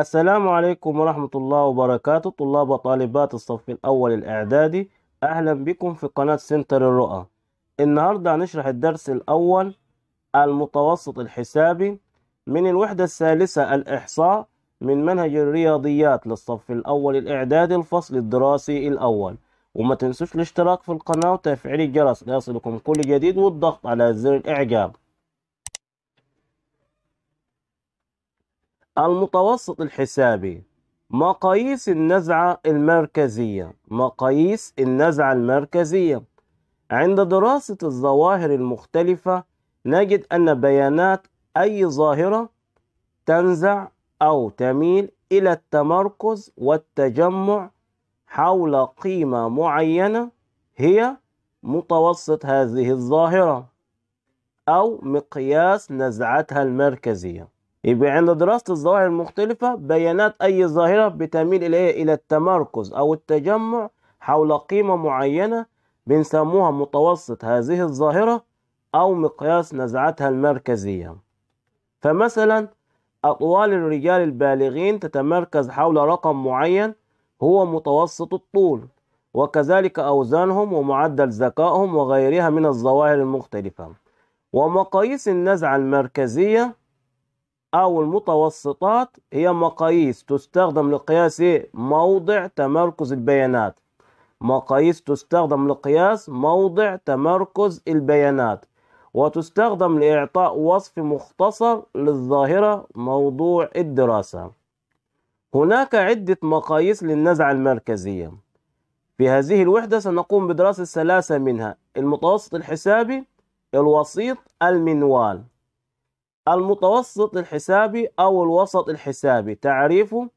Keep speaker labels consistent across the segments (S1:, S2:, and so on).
S1: السلام عليكم ورحمة الله وبركاته طلاب وطالبات الصف الأول الإعدادي أهلا بكم في قناة سنتر الرؤى النهاردة هنشرح الدرس الأول المتوسط الحسابي من الوحدة الثالثة الإحصاء من منهج الرياضيات للصف الأول الإعدادي الفصل الدراسي الأول وما تنسوش الاشتراك في القناة وتفعيل الجرس ليصلكم كل جديد والضغط على زر الإعجاب المتوسط الحسابي مقاييس النزعة المركزية مقاييس النزعة المركزية عند دراسة الظواهر المختلفة نجد أن بيانات أي ظاهرة تنزع أو تميل إلى التمركز والتجمع حول قيمة معينة هي متوسط هذه الظاهرة أو مقياس نزعتها المركزية يبقى عند دراسة الظواهر المختلفة بيانات أي ظاهرة بتميل إلى إلى التمركز أو التجمع حول قيمة معينة بنسموها متوسط هذه الظاهرة أو مقياس نزعتها المركزية فمثلا أطوال الرجال البالغين تتمركز حول رقم معين هو متوسط الطول وكذلك أوزانهم ومعدل ذكائهم وغيرها من الظواهر المختلفة ومقاييس النزعة المركزية أو المتوسطات هي مقاييس تستخدم لقياس إيه؟ موضع تمركز البيانات مقاييس تستخدم لقياس موضع تمركز البيانات وتستخدم لإعطاء وصف مختصر للظاهرة موضوع الدراسة هناك عدة مقاييس للنزعة المركزية في هذه الوحدة سنقوم بدراسة ثلاثة منها المتوسط الحسابي الوسيط المنوال المتوسط الحسابي أو الوسط الحسابي تعريفه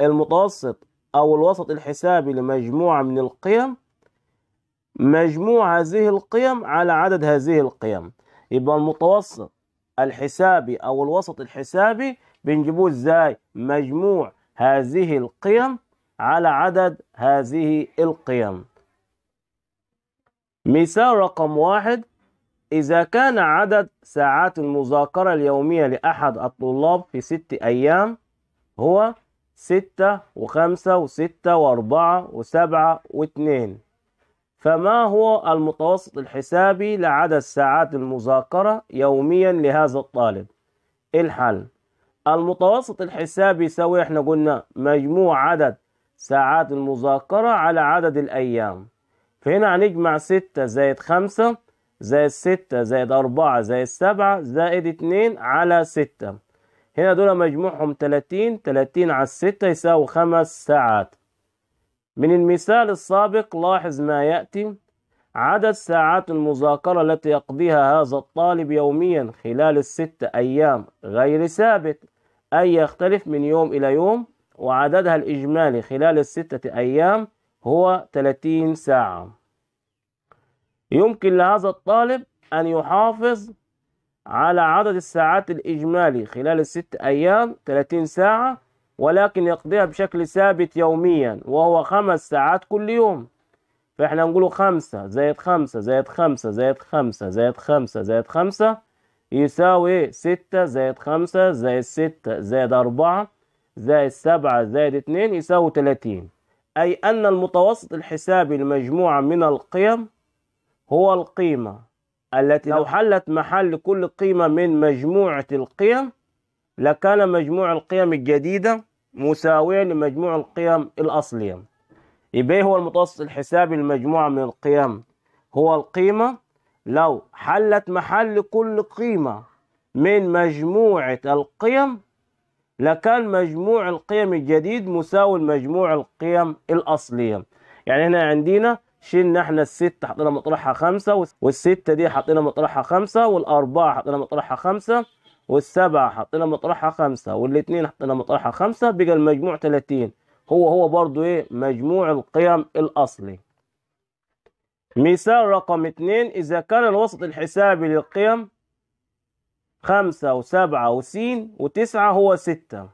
S1: المتوسط أو الوسط الحسابي لمجموعة من القيم مجموع هذه القيم على عدد هذه القيم يبقى المتوسط الحسابي أو الوسط الحسابي بنجيبوه ازاي مجموع هذه القيم على عدد هذه القيم مثال رقم واحد إذا كان عدد ساعات المذاكرة اليومية لأحد الطلاب في ست أيام هو ستة وخمسة وستة وأربعة وسبعة واثنين فما هو المتوسط الحسابي لعدد ساعات المذاكرة يوميا لهذا الطالب الحل المتوسط الحسابي يساوي احنا قلنا مجموع عدد ساعات المذاكرة على عدد الأيام فهنا هنجمع ستة زائد خمسة زائد ستة زائد أربعة زائد سبعة زائد اتنين على ستة هنا دول مجموعهم تلاتين تلاتين على الستة يساوي خمس ساعات من المثال السابق لاحظ ما يأتي عدد ساعات المذاكرة التي يقضيها هذا الطالب يوميا خلال الست أيام غير ثابت أي يختلف من يوم إلى يوم وعددها الإجمالي خلال الستة أيام هو 30 ساعة يمكن لهذا الطالب أن يحافظ على عدد الساعات الإجمالي خلال الست أيام 30 ساعة ولكن يقضيها بشكل ثابت يوميا وهو خمس ساعات كل يوم فإحنا نقول خمسة زائد خمسة زائد خمسة زائد خمسة زائد خمسة زائد خمسة يساوي ستة زائد خمسة زائد ستة زائد أربعة زائد سبعة زائد اتنين يساوي تلاتين أي أن المتوسط الحسابي لمجموعة من القيم هو القيمة التي لو نعم. حلت محل كل قيمة من مجموعة القيم لكان مجموع القيم الجديدة مساويا لمجموع القيم الأصلية يبقى هو المتوسط الحسابي لمجموعة من القيم هو القيمة لو حلت محل كل قيمة من مجموعة القيم لكان مجموع القيم الجديد مساوي لمجموع القيم الأصلية يعني هنا عندنا شلنا احنا الستة حطينا مطرحها خمسة والستة دي حطينا مطرحها خمسة والأربعة حطينا مطرحها خمسة والسبعة حطينا مطرحها خمسة والاتنين حطينا مطرحها خمسة بقى المجموع تلاتين هو هو برضو ايه مجموع القيم الأصلي مثال رقم اتنين إذا كان الوسط الحسابي للقيم خمسة وسبعة وسين وتسعة هو ستة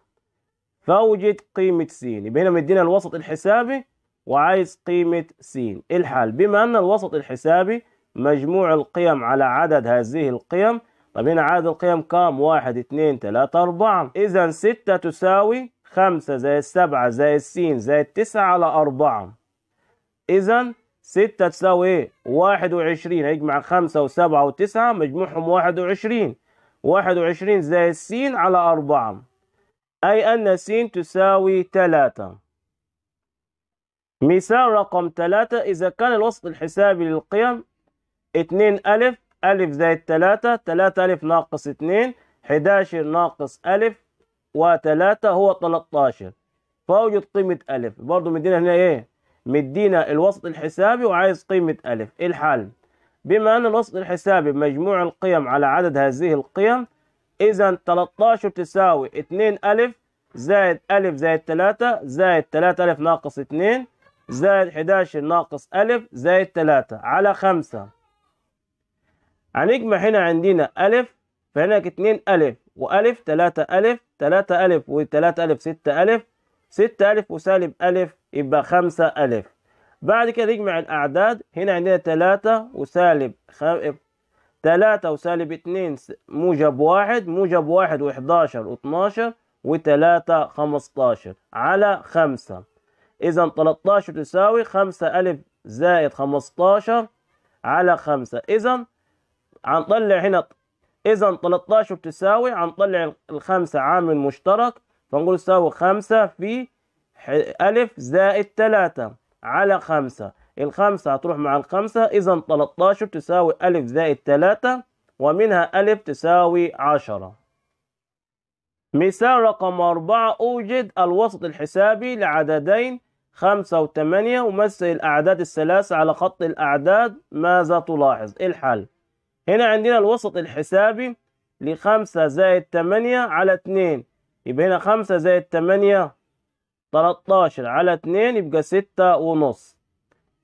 S1: فأوجد قيمة سين يبقى هنا مدينا الوسط الحسابي وعايز قيمة س إيه الحال بما أن الوسط الحسابي مجموع القيم على عدد هذه القيم طب هنا عدد القيم كام؟ واحد اتنين تلاتة أربعة إذا ستة تساوي خمسة زائد سبعة زائد سين زائد تسعة على أربعة إذا ستة تساوي إيه؟ واحد وعشرين هيجمع خمسة وسبعة وتسعة مجموعهم واحد وعشرين واحد وعشرين زائد سين على أربعة أي أن سين تساوي تلاتة مثال رقم ثلاثة إذا كان الوسط الحسابي للقيم اتنين ألف ألف زائد تلاتة تلاتة ألف ناقص اتنين حداشر ناقص ألف وتلاتة هو تلاتاشر فأوجد قيمة ألف برضو مدينا هنا إيه مدينا الوسط الحسابي وعايز قيمة ألف إيه الحل بما أن الوسط الحسابي مجموع القيم على عدد هذه القيم إذا تلتاشر تساوي اتنين ألف زائد ألف زائد ثلاثة زائد ثلاثة ألف ناقص اتنين زائد 11 ناقص أ زائد 3 على 5 هنجمع هنا عندنا ألف فهناك 2 أ و أ 3 أ 3 أ و و3 أ 6 أ 6 أ وسالب أ يبقى 5 أ بعد كده نجمع الأعداد هنا عندنا 3 وسالب 3 وسالب 2 موجب 1 موجب 1 و11 و12 و3 15 على 5 إذا 13 تساوي 5 ألف زائد 15 على 5 إذا هنطلع هنا إذا 13 تساوي هنطلع الخمسة عامل مشترك فنقول تساوي 5 في ألف زائد 3 على 5 الخمسة هتروح مع الخمسة إذا 13 تساوي ألف زائد 3 ومنها ألف تساوي 10 مثال رقم أربعة أوجد الوسط الحسابي لعددين خمسة وثمانية ومثل الأعداد الثلاثة على خط الأعداد ماذا تلاحظ؟ إيه الحل هنا عندنا الوسط الحسابي لخمسة زائد تمانية على اتنين يبقى هنا خمسة زائد تمانية تلاتاشر على اتنين يبقى ستة ونص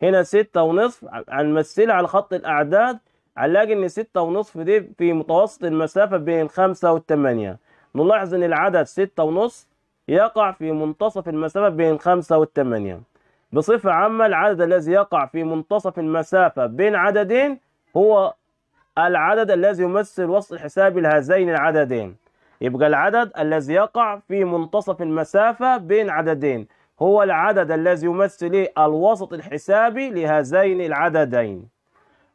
S1: هنا ستة ونصف هنمثلها على خط الأعداد هنلاقي إن ستة ونصف دي في متوسط المسافة بين خمسة والتمانية نلاحظ إن العدد ستة ونصف يقع في منتصف المسافة بين خمسة والثمانية بصفة عامة العدد الذي يقع في منتصف المسافة بين عددين هو العدد الذي يمثل وصل حساب لهذين العددين يبقى العدد الذي يقع في منتصف المسافة بين عددين هو العدد الذي يمثل الوسط الحسابي لهذين العددين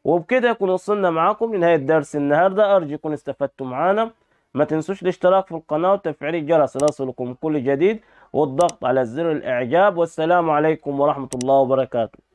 S1: وبكده يكون وصلنا معاكم لنهاية درس النهاردة أرجو يكون استفدتم معنا ما تنسوش الاشتراك في القناة وتفعيل الجرس ليصلكم كل جديد والضغط على زر الاعجاب والسلام عليكم ورحمة الله وبركاته